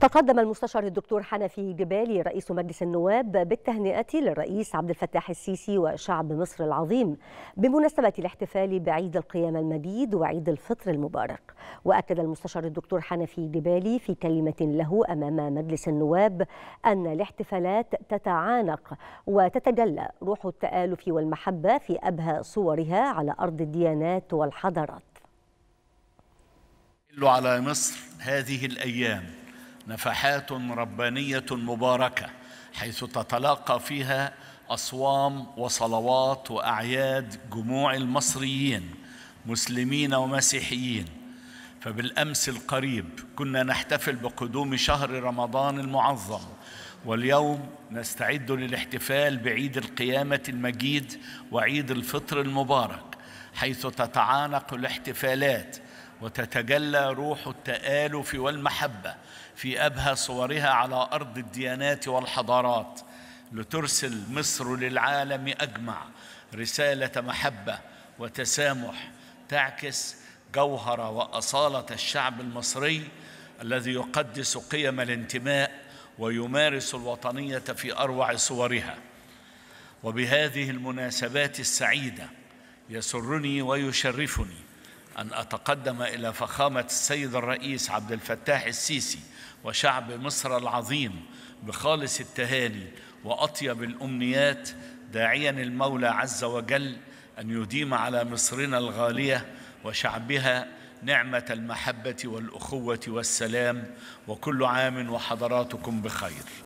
تقدم المستشار الدكتور حنفي جبالي رئيس مجلس النواب بالتهنئة للرئيس عبد الفتاح السيسي وشعب مصر العظيم بمناسبة الاحتفال بعيد القيامة المجيد وعيد الفطر المبارك وأكد المستشار الدكتور حنفي جبالي في كلمة له أمام مجلس النواب أن الاحتفالات تتعانق وتتجلى روح التآلف والمحبة في أبهى صورها على أرض الديانات والحضارات على مصر هذه الأيام نفحات ربانيه مباركه حيث تتلاقى فيها اصوام وصلوات واعياد جموع المصريين مسلمين ومسيحيين فبالامس القريب كنا نحتفل بقدوم شهر رمضان المعظم واليوم نستعد للاحتفال بعيد القيامه المجيد وعيد الفطر المبارك حيث تتعانق الاحتفالات وتتجلى روح التآلف والمحبة في أبهى صورها على أرض الديانات والحضارات لترسل مصر للعالم أجمع رسالة محبة وتسامح تعكس جوهر وأصالة الشعب المصري الذي يقدس قيم الانتماء ويمارس الوطنية في أروع صورها وبهذه المناسبات السعيدة يسرني ويشرفني أن أتقدم إلى فخامة السيد الرئيس عبد الفتاح السيسي وشعب مصر العظيم بخالص التهاني وأطيب الأمنيات داعيا المولى عز وجل أن يديم على مصرنا الغالية وشعبها نعمة المحبة والأخوة والسلام وكل عام وحضراتكم بخير